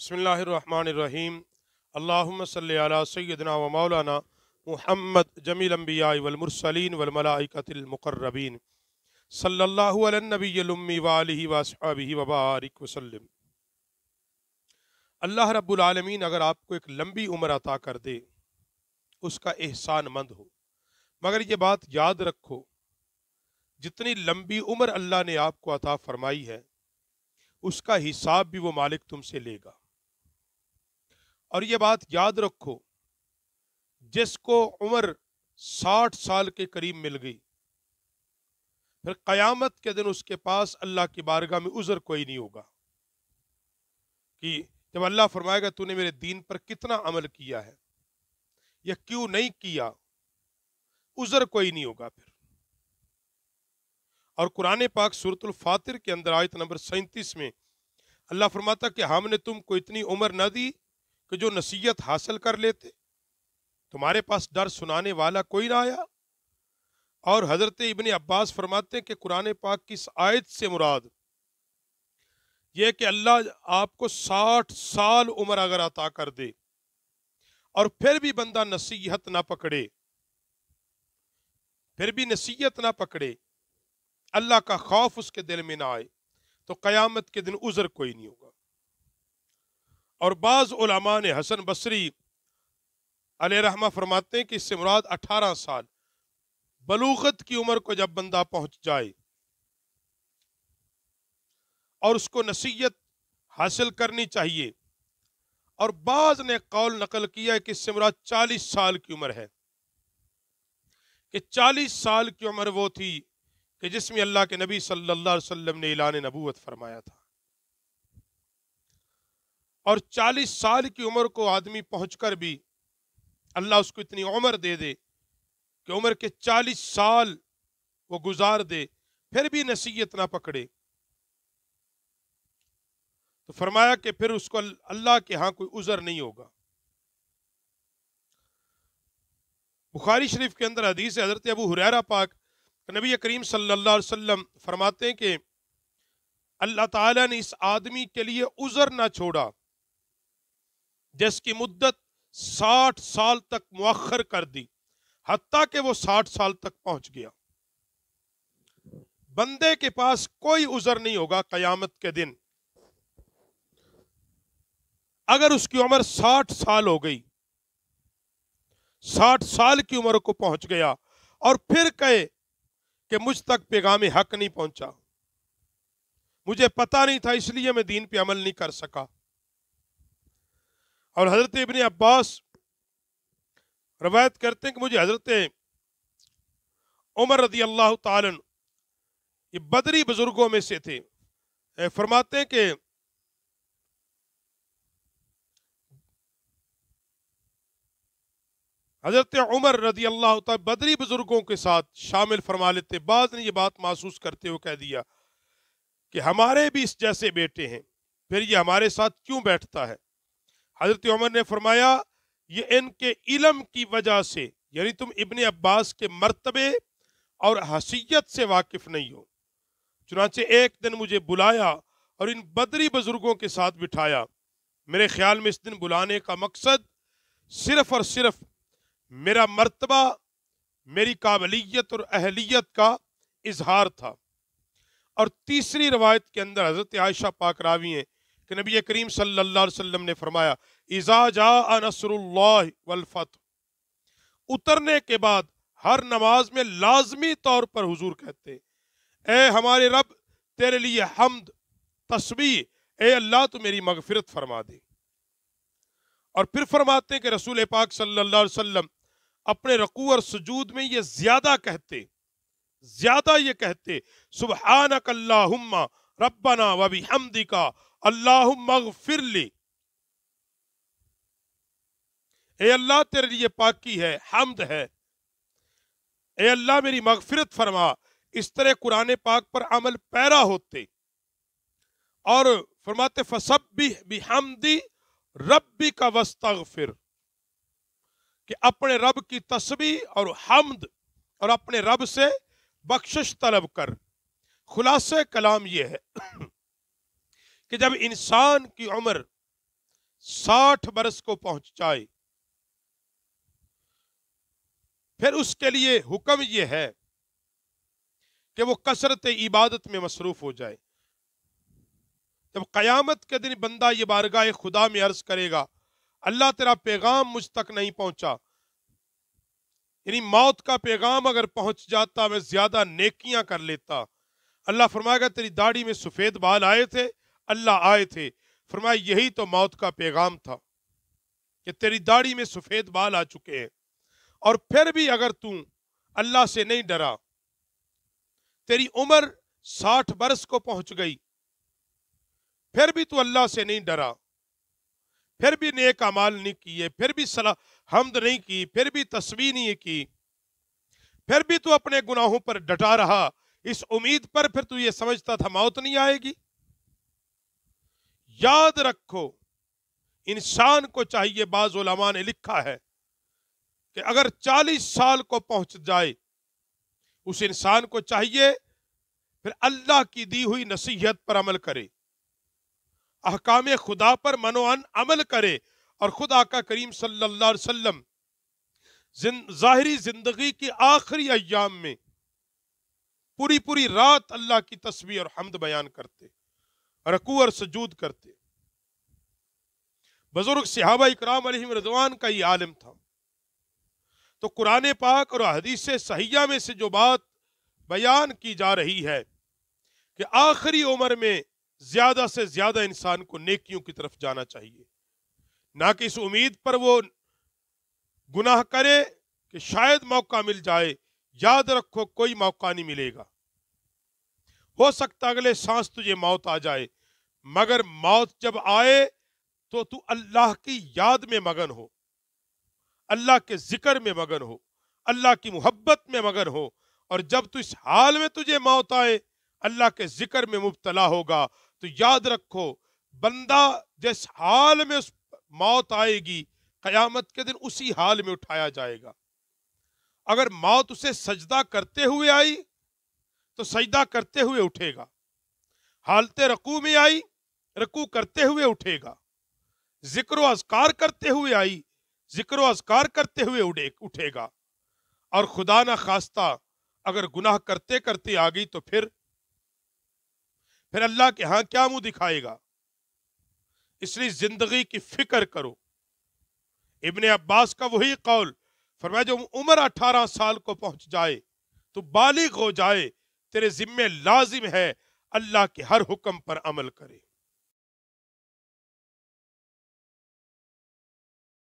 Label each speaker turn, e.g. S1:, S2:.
S1: बसमीम अल्ला सैदना व मौलाना महमद जमील अम्बिया वलमरसलिन वलमलाकतमकरबीन सल्लाबी वाली वसबी वबारक वसलम अल्लाह रबालमीन अगर आपको एक लंबी उम्र अता कर दे उसका एहसान मंद हो मगर ये बात याद रखो जितनी लंबी उम्र अल्लाह ने आपको अता फरमाई है उसका हिसाब भी वो मालिक तुमसे लेगा और ये बात याद रखो जिसको उम्र साठ साल के करीब मिल गई फिर कयामत के दिन उसके पास अल्लाह की बारगाह में उजर कोई नहीं होगा कि जब अल्लाह फरमाएगा तूने मेरे दीन पर कितना अमल किया है या क्यों नहीं किया उजर कोई नहीं होगा फिर और कुरान पाक सूरतुल फातिर के अंदर आयत नंबर सैंतीस में अल्लाह फरमाता कि हमने तुमको इतनी उम्र ना दी कि जो नसीहत हासिल कर लेते तुम्हारे पास डर सुनाने वाला कोई ना आया और हजरत इबन अब्बास फरमाते हैं कि कुरान पाक की इस आयत से मुराद यह कि अल्लाह आपको साठ साल उम्र अगर अता कर दे और फिर भी बंदा नसीहत ना पकड़े फिर भी नसीहत ना पकड़े अल्लाह का खौफ उसके दिल में ना आए तो क़यामत के दिन उज़र कोई नहीं होगा और बाज़ ने हसन बसरी रहमा फरमाते हैं कि इससे मुराद अठारह साल बलूगत की उम्र को जब बंदा पहुंच जाए और उसको नसीहत हासिल करनी चाहिए और बाज ने कौल नकल किया कि इससे मुराद चालीस साल की उम्र है कि चालीस साल की उम्र वो थी कि जिसमें अल्लाह के नबी सल्लल्लाहु अलैहि वसल्लम ने ऐलान नबूत फरमाया था और 40 साल की उम्र को आदमी पहुंचकर भी अल्लाह उसको इतनी उम्र दे दे कि उम्र के 40 साल वो गुजार दे फिर भी नसीहत ना पकड़े तो फरमाया कि फिर उसको अल्लाह के यहाँ कोई उज़र नहीं होगा बुखारी शरीफ के अंदर हदीस हज़रत अबू हुरैरा पाक नबी करीम सल्लल्लाहु अलैहि वसल्लम फरमाते हैं कि अल्लाह ताला ने इस आदमी के लिए उज़र ना छोड़ा जिसकी मुद्दत साठ साल तक मौखर कर दी हती के वो साठ साल तक पहुंच गया बंदे के पास कोई उजर नहीं होगा कयामत के दिन अगर उसकी उम्र साठ साल हो गई साठ साल की उम्र को पहुंच गया और फिर कहे कि मुझ तक पैगाम हक नहीं पहुंचा मुझे पता नहीं था इसलिए मैं दीन पे अमल नहीं कर सका और हज़रत इबन अब्बास रवायत करते हैं कि मुझे हज़रत उमर रदी अल्लाह तालन ये बदरी बुज़ुर्गों में से थे फरमाते हैं कि हज़रत उमर रदी अल्लाह बदरी बुज़ुर्गों के साथ शामिल फरमा लेते बाद ने ये बात महसूस करते हुए कह दिया कि हमारे भी इस जैसे बेटे हैं फिर ये हमारे साथ क्यों बैठता है हजरत उमर ने फरमाया ये इनके इलम की वजह से यानी तुम इबन अब्बास के मरतबे और हसीयत से वाकिफ नहीं हो चुनाचे एक दिन मुझे बुलाया और इन बदरी बुजुर्गों के साथ बिठाया मेरे ख्याल में इस दिन बुलाने का मकसद सिर्फ और सिर्फ मेरा मर्तबा मेरी काबिलियत और अहलियत का इजहार था और तीसरी रवायत के अंदर हज़रत आयशा पाक रावी हैं कि नबी करीम सल्लल्लाहु अलैहि वसल्लम ने फरमाया इज़ा जा नसरुल्लाह वलफत उतरने के बाद हर नमाज में लाजमी तौर पर हुजूर कहते ए हमारे रब तेरे लिए हमद तस्बी ए अल्लाह तो मेरी मगफिरत फरमा दे और फिर फरमाते हैं कि रसूल पाक सल्लल्लाहु अलैहि वसल्लम अपने रकू और सजूद में ये ज्यादा कहते ज्यादा ये कहते सुबहानकल्लाहुम्मा रब्बना वबी हमदिका अल्लाह मगफिर ली ए अल्लाह तेरे लिए पाकी है हमद है ए अल्लाह मेरी मगफिरत फरमा इस तरह कुरान पाक पर अमल पैरा होते और फरमाते फसब भी, भी हमदी रबी का वस्ता फिर कि अपने रब की तस्बी और हमद और अपने रब से बख्शिश तलब कर खुलासे कलाम यह है कि जब इंसान की उम्र साठ बरस को पहुंच जाए फिर उसके लिए हुक्म यह है कि वो कसरत इबादत में मसरूफ़ हो जाए जब क़यामत के दिन बंदा ये बारगाह खुदा में अर्ज करेगा अल्लाह तेरा पैगाम मुझ तक नहीं पहुंचा यानी मौत का पैगाम अगर पहुंच जाता मैं ज़्यादा नेकियां कर लेता अल्लाह फरमाएगा तेरी दाढ़ी में सफ़ेद बाल आए थे अल्लाह आए थे फरमाया यही तो मौत का पैगाम था कि तेरी दाढ़ी में सफ़ेद बाल आ चुके हैं और फिर भी अगर तू अल्लाह से नहीं डरा तेरी उम्र साठ बरस को पहुंच गई फिर भी तू अल्लाह से नहीं डरा फिर भी नेक अमाल नहीं किए फिर भी सलाह हमद नहीं की फिर भी तस्वीर नहीं की फिर भी तू अपने गुनाहों पर डटा रहा इस उम्मीद पर फिर तू ये समझता था मौत नहीं आएगी याद रखो इंसान को चाहिए बाज उलमा ने लिखा है कि अगर 40 साल को पहुंच जाए उस इंसान को चाहिए फिर अल्लाह की दी हुई नसीहत पर अमल करे अहकाम खुदा पर मनोअन अमल करे और खुदा का करीम सल्लल्लाहु अलैहि वसल्लम जाहरी जिंदगी की आखिरी अयाम में पूरी पूरी रात अल्लाह की तस्वीर और हमद बयान करते रकू और सजूद करते बुजुर्ग सिहाबा इकराम रजवान का ही आलम था तो कुरान पाक और हदीस सहिया में से जो बात बयान की जा रही है कि आखिरी उम्र में ज्यादा से ज्यादा इंसान को नेकियों की तरफ जाना चाहिए ना कि इस उम्मीद पर वो गुनाह करे कि शायद मौका मिल जाए याद रखो कोई मौका नहीं मिलेगा हो सकता अगले सांस तुझे मौत आ जाए मगर मौत जब आए तो तू अल्लाह की याद में मगन हो अल्लाह के जिक्र में मगन हो अल्लाह की मोहब्बत में मगन हो और जब तू इस हाल में तुझे मौत आए अल्लाह के जिक्र में मुबतला होगा तो याद रखो बंदा जिस हाल में उस मौत आएगी कयामत के दिन उसी हाल में उठाया जाएगा अगर मौत उसे सजदा करते हुए आई तो सजदा करते हुए उठेगा हालत रकू में आई रकू करते हुए उठेगा जिक्र अजकार करते हुए आई जिक्र अजकार करते हुए उड़े उठेगा और खुदा ना खास्ता अगर गुनाह करते करते आ गई तो फिर फिर अल्लाह के यहाँ क्या मुंह दिखाएगा इसलिए जिंदगी की फिक्र करो इबन अब्बास का वही कौल फरमाया जो उम्र अठारह साल को पहुंच जाए तो बालिग हो जाए तेरे जिम्मे लाजिम है अल्लाह के हर हुक्म पर अमल करे